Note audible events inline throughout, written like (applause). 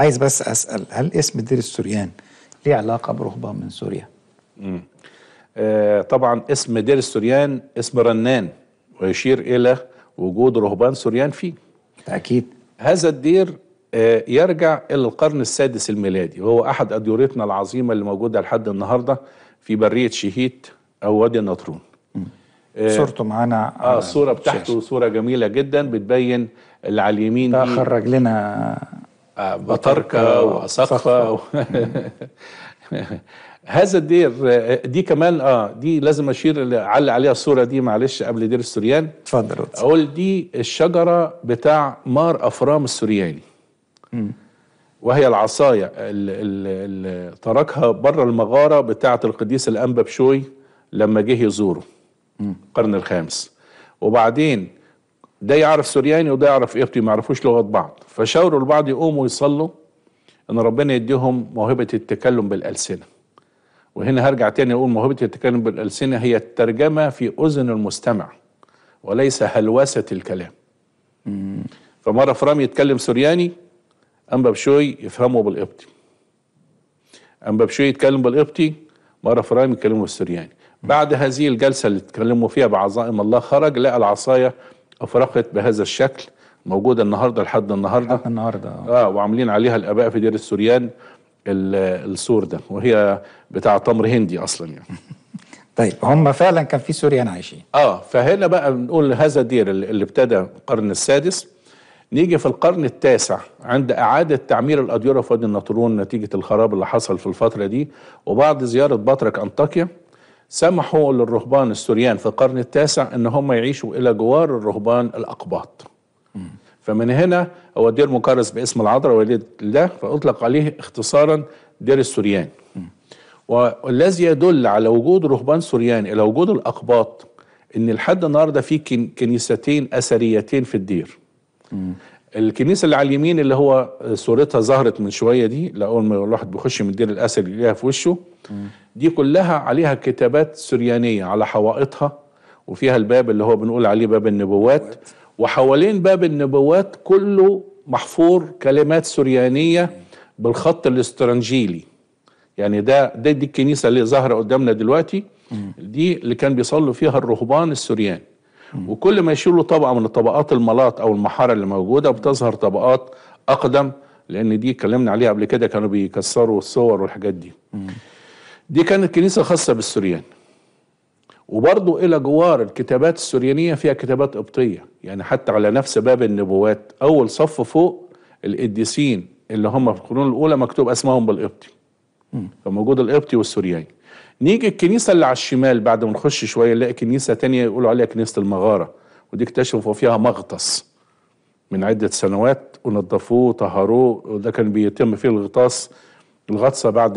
عايز بس اسال هل اسم دير السوريان ليه علاقه برهبان من سوريا؟ امم آه طبعا اسم دير السوريان اسم رنان ويشير الى وجود رهبان سوريان فيه اكيد هذا الدير آه يرجع الى القرن السادس الميلادي وهو احد اديرتنا العظيمه اللي موجوده لحد النهارده في بريه شهيت او وادي النطرون آه، صورته معانا اه الصوره بتاعته صوره جميله جدا بتبين اللي على اليمين ده خرج لنا بطركة و... (laughs) هذا الدير دي كمان اه دي لازم اشير علي عليها الصوره دي معلش قبل دير السوريان اتفضل اقول دي الشجره بتاع مار افرام السورياني م. وهي العصايه اللي تركها بره المغاره بتاعه القديس الانبا بشوي لما جه يزوره القرن الخامس وبعدين ده يعرف سورياني وده يعرف قبطي ما يعرفوش لغه بعض فشاوروا البعض يقوموا يصلوا ان ربنا يديهم موهبه التكلم بالالسنه وهنا هرجع تاني اقول موهبه التكلم بالالسنه هي الترجمه في اذن المستمع وليس هلوسه الكلام فمره فرام يتكلم سورياني ام بشوي يفهمه بالقبطي ام بشوي يتكلم بالقبطي مرة فرام يتكلمه بالسورياني بعد هذه الجلسة اللي اتكلموا فيها بعظائم الله خرج لقى العصاية افرقت بهذا الشكل موجوده النهارده لحد النهارده لحد النهارده اه, آه، وعاملين عليها الاباء في دير السوريان السور ده وهي بتاع تمر هندي اصلا يعني (laughs) طيب هم فعلا كان في سوريان عايشين اه فهنا بقى بنقول هذا دير اللي ابتدى القرن السادس نيجي في القرن التاسع عند إعادة تعمير الأديرة في وادي النطرون نتيجة الخراب اللي حصل في الفترة دي وبعد زيارة بطرك أنطاكيا سمحوا للرهبان السوريان في القرن التاسع ان هم يعيشوا الى جوار الرهبان الاقباط فمن هنا هو دير مكرس باسم العذراء وليد الله فاطلق عليه اختصارا دير السوريان والذي يدل على وجود رهبان سوريان الى وجود الاقباط ان لحد النهارده في كنيستين اثريتين في الدير الكنيسه اللي على اليمين اللي هو صورتها ظهرت من شويه دي لاول ما الواحد بيخش من دير الاسد يلاقيها في وشه دي كلها عليها كتابات سريانيه على حوائطها وفيها الباب اللي هو بنقول عليه باب النبوات وحوالين باب النبوات كله محفور كلمات سريانيه بالخط الاسترنجيلي يعني ده ده دي الكنيسه اللي ظاهره قدامنا دلوقتي دي اللي كان بيصلوا فيها الرهبان السريان وكل ما يشيلوا طبقه من طبقات الملاط او المحاره اللي موجوده بتظهر طبقات اقدم لان دي اتكلمنا عليها قبل كده كانوا بيكسروا الصور والحاجات دي دي كانت كنيسه خاصه بالسوريان وبرضه الى جوار الكتابات السريانيه فيها كتابات قبطيه يعني حتى على نفس باب النبوات اول صف فوق القديسين اللي هم في القرون الاولى مكتوب اسمهم بالقبطي فموجود القبطي والسورياني نيجي الكنيسة اللي على الشمال بعد ما نخش شوية نلاقي كنيسة تانية يقولوا عليها كنيسة المغارة ودي اكتشفوا فيها مغطس من عدة سنوات ونظفوه وطهروه وده كان بيتم فيه الغطاس الغطسة بعد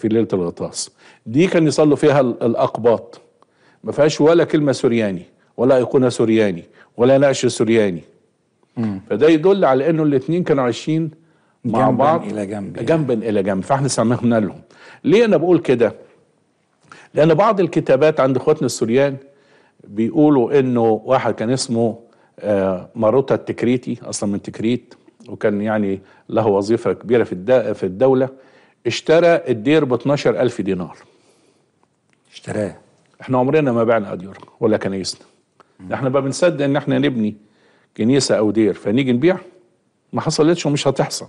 في ليلة الغطاس دي كان يصلوا فيها الأقباط ما فيهاش ولا كلمة سورياني ولا أيقونة سورياني ولا نقش سورياني فده يدل على انه الاثنين كانوا عايشين مع بعض جنبا الى جنب يعني. جنبا الى جنب فاحنا سمينا لهم ليه انا بقول كده لأن بعض الكتابات عند إخواتنا السوريان بيقولوا إنه واحد كان اسمه آه، ماروتا التكريتي أصلا من تكريت وكان يعني له وظيفة كبيرة في في الدولة اشترى الدير ب ألف دينار اشتراه احنا عمرنا ما بعنا ديور ولا كنايسنا احنا ما بنصدق ان احنا نبني كنيسة أو دير فنيجي نبيع ما حصلتش ومش هتحصل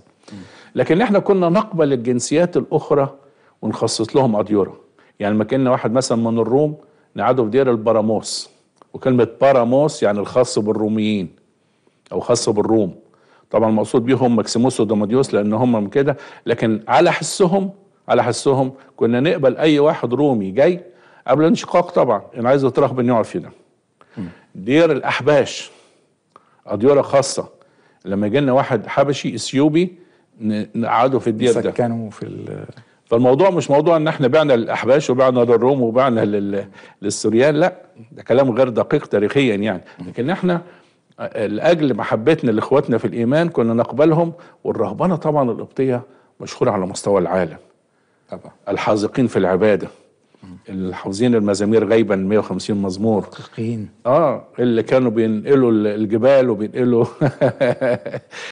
لكن احنا كنا نقبل الجنسيات الأخرى ونخصص لهم أديرة يعني لما كان واحد مثلا من الروم نقعده في دير البراموس وكلمة باراموس يعني الخاص بالروميين أو خاص بالروم طبعا المقصود بيهم ماكسيموس ودوماديوس لأن هم من كده لكن على حسهم على حسهم كنا نقبل أي واحد رومي جاي قبل الانشقاق طبعا أنا عايز أترهب إنه يعرف فينا دير الأحباش أديرة خاصة لما جينا واحد حبشي إثيوبي نقعده في الدير ده سكنه في فالموضوع مش موضوع ان احنا بعنا للاحباش وبعنا للروم وبعنا للسوريان لا ده كلام غير دقيق تاريخيا يعني لكن احنا لاجل محبتنا لاخواتنا في الايمان كنا نقبلهم والرهبنه طبعا القبطيه مشهوره على مستوى العالم طبعا الحاذقين في العباده الحوزين المزامير غيبا 150 مزمور دقيقين اه اللي كانوا بينقلوا الجبال وبينقلوا (laughs)